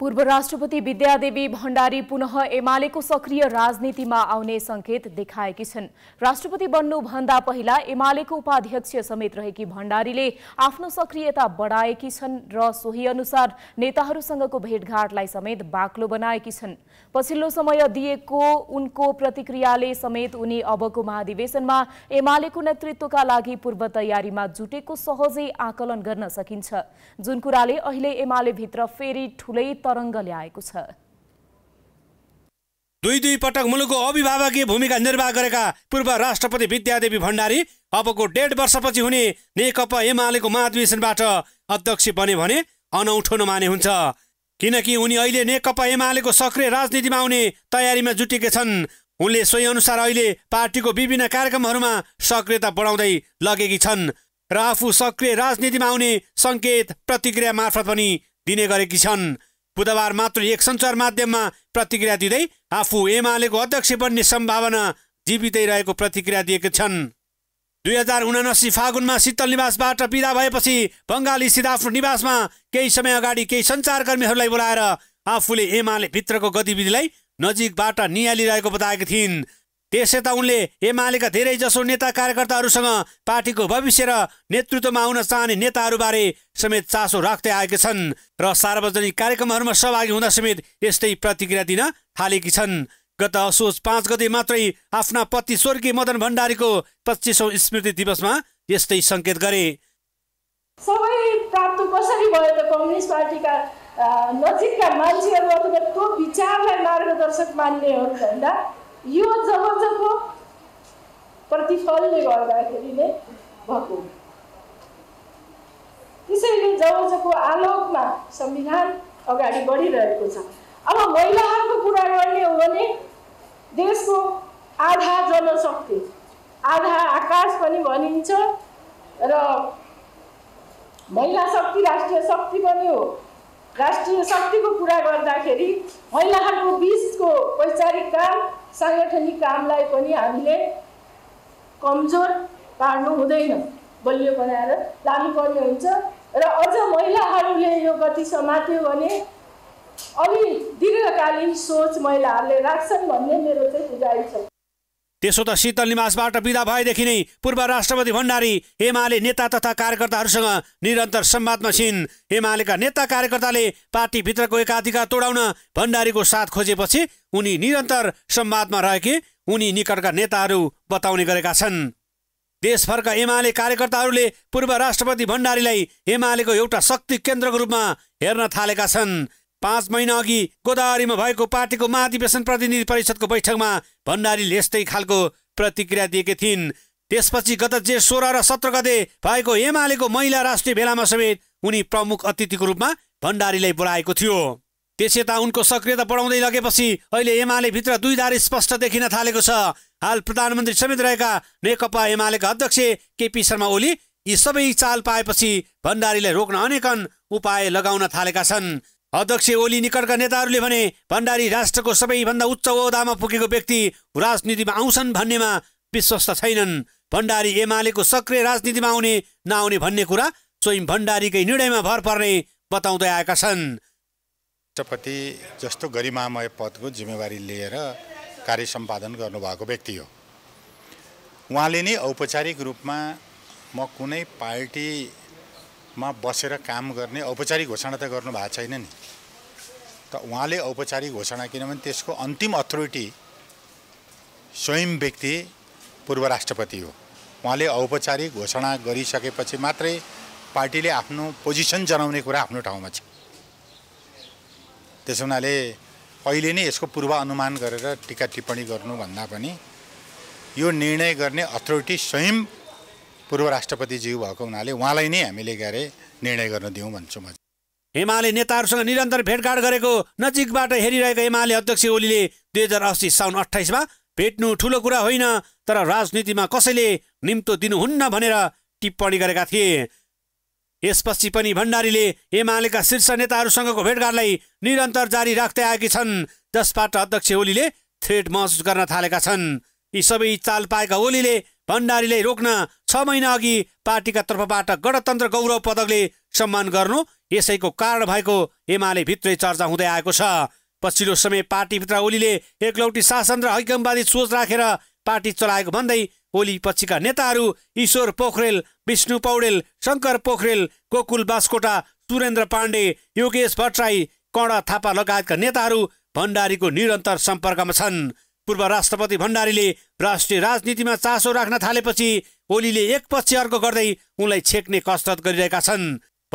पूर्व राष्ट्रपति विद्यादेवी भण्डारी पुनः एमालेको सक्रिय राजनीतिमा आउने संकेत देखाएकी छन् राष्ट्रपति बन्नुभन्दा पहिला एमालेको उपाध्यक्ष समेत रहेकी भण्डारीले आफ्नो सक्रियता बढाएकी छन् र सोही अनुसार नेताहरूसँगको भेटघाटलाई समेत बाक्लो बनाएकी छन् पछिल्लो समय दिएको उनको प्रतिक्रियाले समेत उनी अबको महाधिवेशनमा एमालेको नेतृत्वका लागि पूर्व तयारीमा जुटेको सहजै आकलन गर्न सकिन्छ जुन कुराले अहिले एमाले भित्र फेरि ठुलै तरङ्ग ल्याएको छ दुई दुई पटक मुलुकको अभिभावकीय भूमिका निर्वाह गरेका पूर्व राष्ट्रपति विद्यादेवी भण्डारी अबको डेढ वर्षपछि हुने नेकपा एमालेको महाधिवेशनबाट अध्यक्ष बने भने अनौठो नमाने हुन्छ किनकि उनी अहिले नेकपा एमालेको सक्रिय राजनीतिमा आउने तयारीमा जुटेका छन् उनले सोही अनुसार अहिले पार्टीको विभिन्न कार्यक्रमहरूमा सक्रियता बढाउँदै लगेकी छन् र आफू सक्रिय राजनीतिमा आउने सङ्केत प्रतिक्रिया मार्फत पनि दिने गरेकी छन् बुधबार मात्र एक सञ्चार माध्यममा प्रतिक्रिया दिँदै आफू एमालेको अध्यक्ष बन्ने सम्भावना जीवितै रहेको प्रतिक्रिया दिएका छन् दुई हजार उनासी फागुनमा शीतल निवासबाट विदा भएपछि बङ्गाली स्थित आफ्नो निवासमा केही समय अगाडि केही सञ्चारकर्मीहरूलाई बोलाएर आफूले एमाले भित्रको गतिविधिलाई नजिकबाट निहालिरहेको बताएका थिइन् त्यसै त उनले एमालेका जसो नेता कार्यकर्ताहरूसँग पार्टीको भविष्य र नेतृत्वमा आउन चाहने नेताहरूबारे समेत चासो राख्दै आएका छन् र सार्वजनिक कार्यक्रमहरूमा सहभागी हुँदा समेत यस्तै प्रतिक्रिया दिन थालेकी छन् गत असोज पाँच गते मात्रै आफ्ना पति स्वर्गीय मदन भण्डारीको पच्चिसौँ स्मृति दिवसमा यस्तै सङ्केत गरे सबै प्राप्त कसरी भयो त कम्युनिस्ट पार्टीका नजिकका मान्छेहरू अथवा त्यो विचारलाई मार्गदर्शक मान्नेहरू भन्दा यो जवाजको प्रतिफलले गर्दाखेरि नै भएको त्यसैले जवाजको आलोकमा संविधान अगाडि बढिरहेको छ अब महिलाहरूको कुरा गर्ने हो भने देशको आधा जनशक्ति आधा आकाश पनि भनिन्छ र महिला शक्ति राष्ट्रिय शक्ति पनि हो राष्ट्रिय शक्तिको कुरा गर्दाखेरि महिलाहरूको बिचको वैचारिक काम साङ्गठनिक कामलाई पनि हामीले कमजोर पार्नु हुँदैन बलियो बनाएर लानुपर्ने हुन्छ र अझ महिलाहरूले यो गति समात्यो भने अलि दीर्घकालीन सोच महिलाहरूले राख्छन् भन्ने मेरो चाहिँ बुझाइ छ त्यसो त शीतल निवासबाट विदा भएदेखि नै पूर्व राष्ट्रपति भण्डारी एमाले नेता तथा कार्यकर्ताहरूसँग निरन्तर सम्वादमा छिन् एमालेका नेता कार्यकर्ताले पार्टीभित्रको एकाधिकार तोडाउन भण्डारीको साथ खोजेपछि उनी निरन्तर सम्वादमा रहेकी उनी निकटका नेताहरू बताउने गरेका छन् देशभरका एमाले कार्यकर्ताहरूले पूर्व राष्ट्रपति भण्डारीलाई एमालेको एउटा शक्ति केन्द्रको रूपमा हेर्न थालेका छन् पाँच महिना अघि गोदावरीमा भएको पार्टीको महाधिवेशन प्रतिनिधि परिषदको बैठकमा भण्डारीले यस्तै खालको प्रतिक्रिया दिएकी थिइन् त्यसपछि गत जे सोह्र र सत्र गते भएको एमालेको महिला राष्ट्रिय भेलामा समेत उनी प्रमुख अतिथिको रूपमा भण्डारीलाई बोलाएको थियो त्यस यता उनको सक्रियता बढाउँदै लगेपछि अहिले एमाले भित्र दुईधारी स्पष्ट देखिन थालेको छ हाल प्रधानमन्त्री समेत रहेका नेकपा एमालेका अध्यक्ष केपी शर्मा ओली यी सबै चाल पाएपछि भण्डारीलाई रोक्न अनेकन उपाय लगाउन थालेका छन् अध्यक्ष ओली निकटका नेताहरूले भने भण्डारी राष्ट्रको सबैभन्दा उच्च ओहदामा पुगेको व्यक्ति राजनीतिमा आउँछन् भन्नेमा विश्वस्त छैनन् भण्डारी एमालेको सक्रिय राजनीतिमा आउने नआउने भन्ने कुरा स्वयं भण्डारीकै निर्णयमा भर पर्ने बताउँदै आएका छन् राष्ट्रपति जस्तो गरिमामय पदको जिम्मेवारी लिएर कार्य सम्पादन गर्नुभएको व्यक्ति हो उहाँले नै औपचारिक रूपमा म कुनै पार्टी मा बसेर काम गर्ने औपचारिक घोषणा त गर्नु भएको छैन नि त उहाँले औपचारिक घोषणा किनभने त्यसको अन्तिम अथोरिटी स्वयं व्यक्ति पूर्व राष्ट्रपति हो उहाँले औपचारिक घोषणा गरिसकेपछि मात्रै पार्टीले आफ्नो पोजिसन जनाउने कुरा आफ्नो ठाउँमा छ त्यस हुनाले अहिले नै यसको पूर्वानुमान गरेर टिका टिप्पणी गर्नुभन्दा पनि यो निर्णय गर्ने अथोरिटी स्वयं पूर्व राष्ट्रपतिज्यू भएको हुनाले उहाँलाई नै हामीले के अरे निर्णय गर्न दिउँ भन्छु म एमाले नेताहरूसँग निरन्तर भेटघाट गरेको नजिकबाट हेरिरहेको एमाले अध्यक्ष ओलीले दुई हजार अस्सी साउन अठाइसमा भेट्नु ठुलो कुरा होइन तर राजनीतिमा कसैले निम्तो दिनुहुन्न भनेर टिप्पणी गरेका थिए यसपछि पनि भण्डारीले एमालेका शीर्ष नेताहरूसँगको भेटघाटलाई निरन्तर जारी राख्दै आएकी छन् जसबाट अध्यक्ष ओलीले थ्रेड महसुस गर्न थालेका छन् यी सबै चाल पाएका ओलीले भण्डारीले रोक्न छ महिना अघि पार्टीका तर्फबाट गणतन्त्र गौरव पदकले सम्मान गर्नु यसैको कारण भएको एमाले भित्रै चर्चा हुँदै आएको छ पछिल्लो समय पार्टीभित्र ओलीले एकलौटी शासन र हैकमवादी सोच राखेर पार्टी चलाएको भन्दै ओली पछिका नेताहरू ईश्वर पोखरेल विष्णु पौडेल शङ्कर पोखरेल गोकुल बास्कोटा सुरेन्द्र पाण्डे योगेश भट्टराई कडा थापा लगायतका नेताहरू भण्डारीको निरन्तर सम्पर्कमा छन् पूर्व राष्ट्रपति भण्डारीले राष्ट्रिय राजनीतिमा चासो राख्न थालेपछि ओलीले एक पक्ष अर्को गर्दै उनलाई छेक्ने कसरत गरिरहेका छन्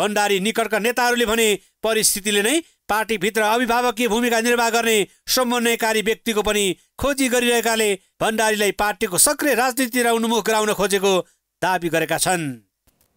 भण्डारी निकटका नेताहरूले भने परिस्थितिले नै पार्टीभित्र अभिभावकीय भूमिका निर्वाह गर्ने समन्वयकारी व्यक्तिको पनि खोजी गरिरहेकाले भण्डारीलाई पार्टीको सक्रिय राजनीतिर उन्मुख गराउन खोजेको दावी गरेका छन्